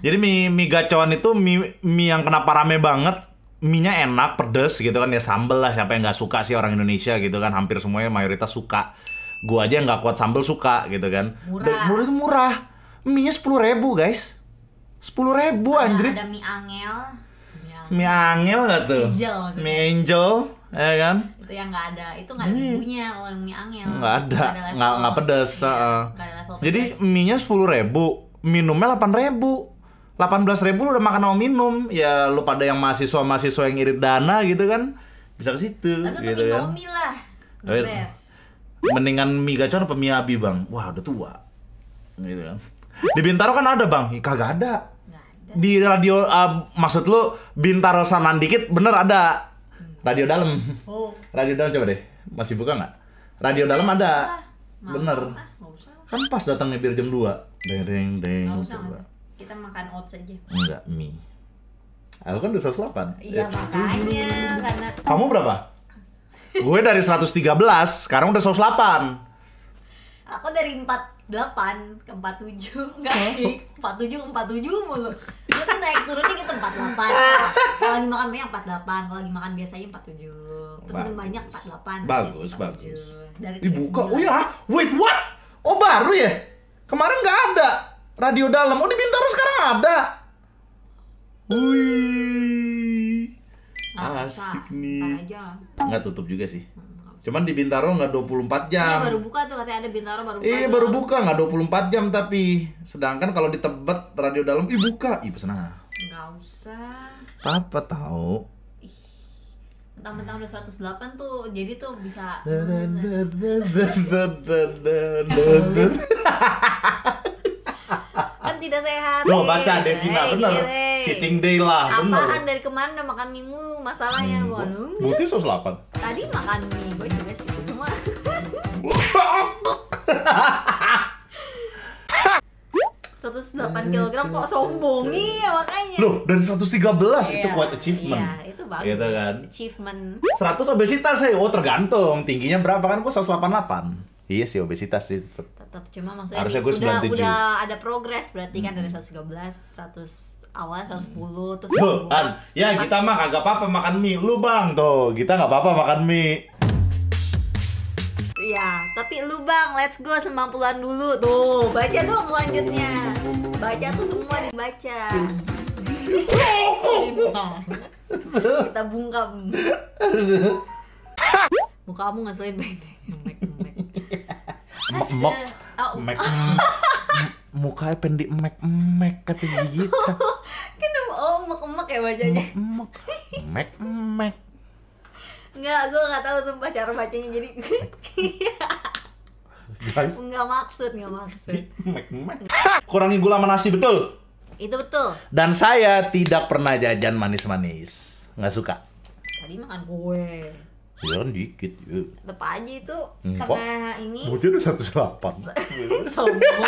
Jadi mie, mie gacoan itu mie, mie yang kenapa rame banget Mie-nya enak, pedes gitu kan ya sambel lah siapa yang gak suka sih orang Indonesia gitu kan hampir semuanya mayoritas suka. Gua aja yang gak kuat sambel suka gitu kan. Murah. Dan murah itu murah. Mie-nya sepuluh ribu guys. Sepuluh ribu nah, anjir. Ada mie angel. Mie angel gak tuh? Angel maksudnya. Mie angel, ya kan? Itu yang gak ada, itu nggak ada bumbunya kalau yang mie angel. Nggak ada, nggak nggak pedes. Iya, uh. Jadi mie-nya sepuluh ribu, minumnya delapan ribu delapan belas ribu udah makan sama minum ya lu pada yang mahasiswa mahasiswa yang irit dana gitu kan bisa ke situ gitu kan mendingan mie gacor apa mie abi bang wah udah tua gitu kan di Bintaro kan ada bang ya, kagak ada. di radio uh, maksud lu Bintaro sanan dikit bener ada hmm. radio dalam oh. radio dalam coba deh masih buka nggak radio dalam ada bener kan pas datangnya biar jam dua deng deng deng kita makan oats aja enggak mie aku kan udah 108 iya ya. makanya karena kamu berapa gue dari 113 sekarang udah 108 aku dari 48 ke 47 enggak eh. sih 47 ke 47 mulu dia kan naik turunnya gitu 48 kalau lagi makan banyak 48 kalau lagi makan biasanya 47 terus bagus. banyak 48 bagus 47. bagus dari dibuka oh ya wait what oh baru ya kemarin nggak ada radio dalam oh dibilang ada. Wih. Asik nih. Nggak tutup juga sih. Cuman di Bintaro nggak 24 iya, jam. Iya baru buka tuh katanya ada Bintaro baru buka. Iya baru buka nggak 24 jam tapi sedangkan kalau di Tebet radio dalam ih buka. Ih ah. Nggak usah. Apa tahu? Mentang-mentang udah 108 tuh jadi tuh bisa kita sehat. Loh, baca Devina hey, benar. Cheating day lah, Apaan dari kemana makan mie mulu masalahnya, hmm, waduh. sos lapan. Tadi makan mie, gue juga sih cuma. seratus delapan kilogram kok sombong nih makanya loh dari 113 belas itu iya, quite achievement iya itu bagus gitu kan achievement 100 obesitas sih eh, oh tergantung tingginya berapa kan gua 188 iya sih obesitas sih tetap cuma maksudnya Harusnya gue udah 97. udah ada progres berarti kan dari 113 hmm. 100 awal 110 hmm. terus Loh, an, ya kita mah kagak apa-apa makan mie lu bang tuh kita nggak apa-apa makan mie ya tapi lu bang, let's go 90-an dulu tuh. Baca dong lanjutnya. Baca tuh semua dibaca. Kita bungkam. Muka kamu ngeselin banget. baik oh. mek mukanya pendek mek mek kata gitu gitu oh mek mek ya bacanya mek mek mek nggak gue nggak tahu sumpah cara bacanya jadi Guys. Nggak maksud, nggak maksud. Mek, mek. Kurangi gula sama nasi, betul? Itu betul. Dan saya tidak pernah jajan manis-manis. Nggak suka. Tadi makan kue. Ya kan dikit. Ya. Tetep aja itu hmm, Empat. ini. Mungkin udah satu delapan. Sombong.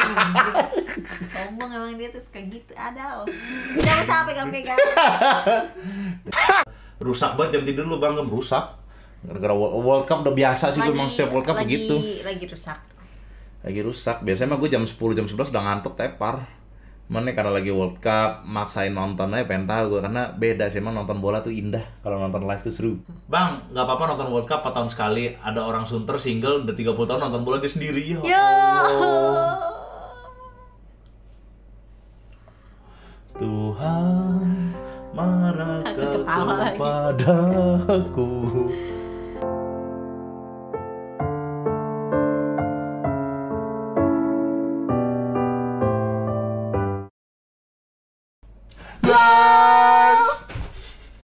Sombong emang dia tuh suka gitu. Ada. Gak usah pegang-pegang. rusak banget jam tidur lu bang, rusak. Gara-gara World Cup udah biasa sih memang gue emang setiap World Cup lagi, begitu. Lagi rusak. Lagi rusak. Biasanya mah gue jam 10 jam 11 udah ngantuk tepar. Cuman nih karena lagi World Cup, maksain nonton aja pengen tahu gue karena beda sih emang nonton bola tuh indah. Kalau nonton live tuh seru. Bang, nggak apa-apa nonton World Cup 4 tahun sekali. Ada orang sunter single udah 30 tahun nonton bola dia sendiri. Ya. Yo. Allah. Tuhan marahkan kepadaku?